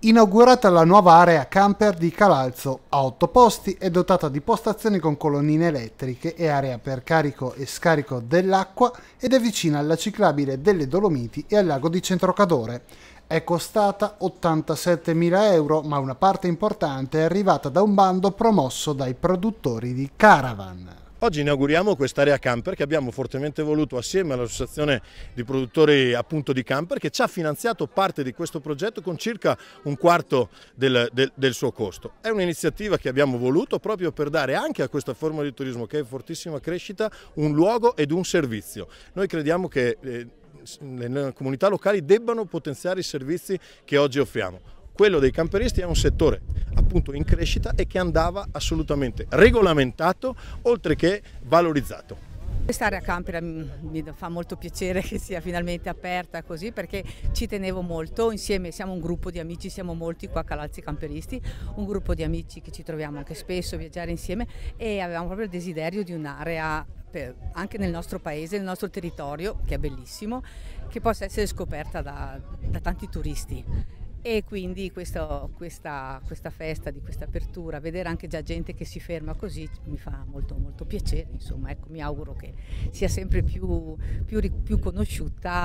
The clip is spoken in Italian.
Inaugurata la nuova area camper di Calalzo a 8 posti è dotata di postazioni con colonnine elettriche e area per carico e scarico dell'acqua ed è vicina alla ciclabile delle Dolomiti e al lago di Centrocadore. È costata 87.000 euro ma una parte importante è arrivata da un bando promosso dai produttori di Caravan. Oggi inauguriamo quest'area camper che abbiamo fortemente voluto assieme all'associazione di produttori appunto di camper che ci ha finanziato parte di questo progetto con circa un quarto del, del, del suo costo. È un'iniziativa che abbiamo voluto proprio per dare anche a questa forma di turismo che è in fortissima crescita un luogo ed un servizio. Noi crediamo che eh, le comunità locali debbano potenziare i servizi che oggi offriamo. Quello dei camperisti è un settore appunto in crescita e che andava assolutamente regolamentato oltre che valorizzato. Quest'area a Campera mm, mi fa molto piacere che sia finalmente aperta così perché ci tenevo molto, insieme siamo un gruppo di amici, siamo molti qua a Calalzi Camperisti, un gruppo di amici che ci troviamo anche spesso a viaggiare insieme e avevamo proprio il desiderio di un'area anche nel nostro paese, nel nostro territorio, che è bellissimo, che possa essere scoperta da, da tanti turisti e quindi questo, questa, questa, festa di questa apertura, vedere anche già gente che si ferma così mi fa molto, molto piacere, insomma ecco, mi auguro che sia sempre più, più, più conosciuta.